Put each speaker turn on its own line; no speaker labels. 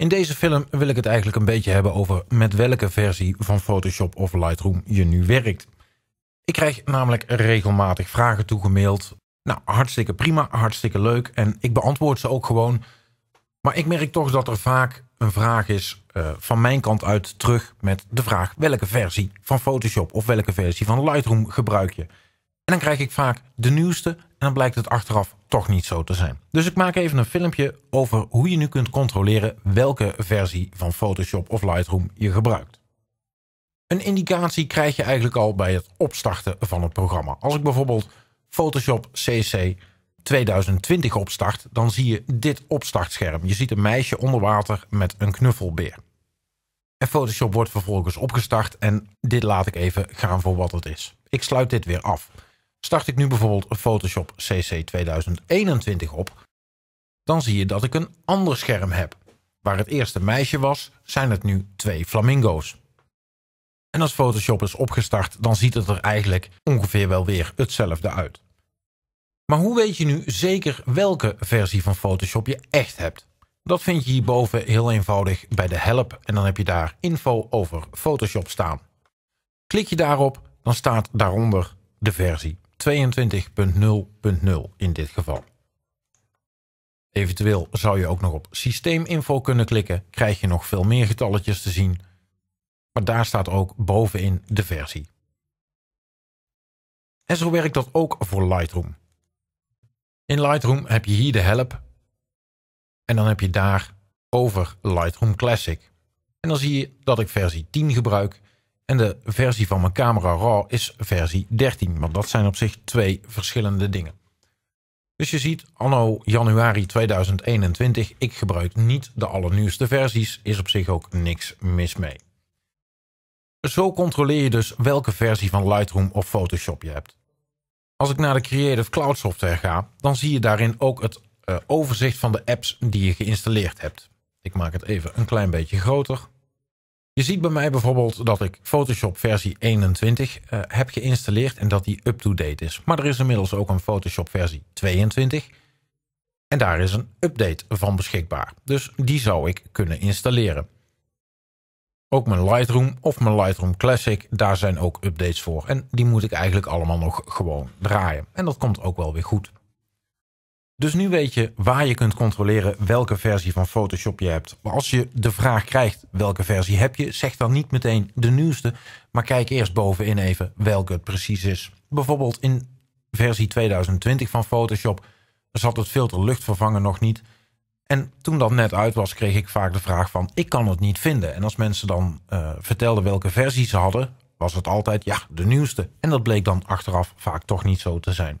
In deze film wil ik het eigenlijk een beetje hebben over met welke versie van Photoshop of Lightroom je nu werkt. Ik krijg namelijk regelmatig vragen toegemaild. Nou, hartstikke prima, hartstikke leuk en ik beantwoord ze ook gewoon. Maar ik merk toch dat er vaak een vraag is eh, van mijn kant uit terug met de vraag welke versie van Photoshop of welke versie van Lightroom gebruik je? dan krijg ik vaak de nieuwste en dan blijkt het achteraf toch niet zo te zijn. Dus ik maak even een filmpje over hoe je nu kunt controleren welke versie van Photoshop of Lightroom je gebruikt. Een indicatie krijg je eigenlijk al bij het opstarten van het programma. Als ik bijvoorbeeld Photoshop CC 2020 opstart, dan zie je dit opstartscherm. Je ziet een meisje onder water met een knuffelbeer. En Photoshop wordt vervolgens opgestart en dit laat ik even gaan voor wat het is. Ik sluit dit weer af. Start ik nu bijvoorbeeld Photoshop CC 2021 op, dan zie je dat ik een ander scherm heb. Waar het eerste meisje was, zijn het nu twee flamingo's. En als Photoshop is opgestart, dan ziet het er eigenlijk ongeveer wel weer hetzelfde uit. Maar hoe weet je nu zeker welke versie van Photoshop je echt hebt? Dat vind je hierboven heel eenvoudig bij de help en dan heb je daar info over Photoshop staan. Klik je daarop, dan staat daaronder de versie. 22.0.0 in dit geval. Eventueel zou je ook nog op systeeminfo kunnen klikken, krijg je nog veel meer getalletjes te zien. Maar daar staat ook bovenin de versie. En zo werkt dat ook voor Lightroom. In Lightroom heb je hier de help. En dan heb je daar over Lightroom Classic. En dan zie je dat ik versie 10 gebruik en de versie van mijn camera RAW is versie 13. Want dat zijn op zich twee verschillende dingen. Dus je ziet, anno januari 2021, ik gebruik niet de allernieuwste versies, is op zich ook niks mis mee. Zo controleer je dus welke versie van Lightroom of Photoshop je hebt. Als ik naar de Creative Cloud software ga, dan zie je daarin ook het eh, overzicht van de apps die je geïnstalleerd hebt. Ik maak het even een klein beetje groter. Je ziet bij mij bijvoorbeeld dat ik Photoshop versie 21 eh, heb geïnstalleerd en dat die up-to-date is. Maar er is inmiddels ook een Photoshop versie 22 en daar is een update van beschikbaar. Dus die zou ik kunnen installeren. Ook mijn Lightroom of mijn Lightroom Classic, daar zijn ook updates voor. En die moet ik eigenlijk allemaal nog gewoon draaien. En dat komt ook wel weer goed. Dus nu weet je waar je kunt controleren welke versie van Photoshop je hebt. Maar als je de vraag krijgt welke versie heb je, zeg dan niet meteen de nieuwste, maar kijk eerst bovenin even welke het precies is. Bijvoorbeeld in versie 2020 van Photoshop zat het filter luchtvervangen nog niet. En toen dat net uit was, kreeg ik vaak de vraag van ik kan het niet vinden. En als mensen dan eh, vertelden welke versie ze hadden, was het altijd ja, de nieuwste. En dat bleek dan achteraf vaak toch niet zo te zijn.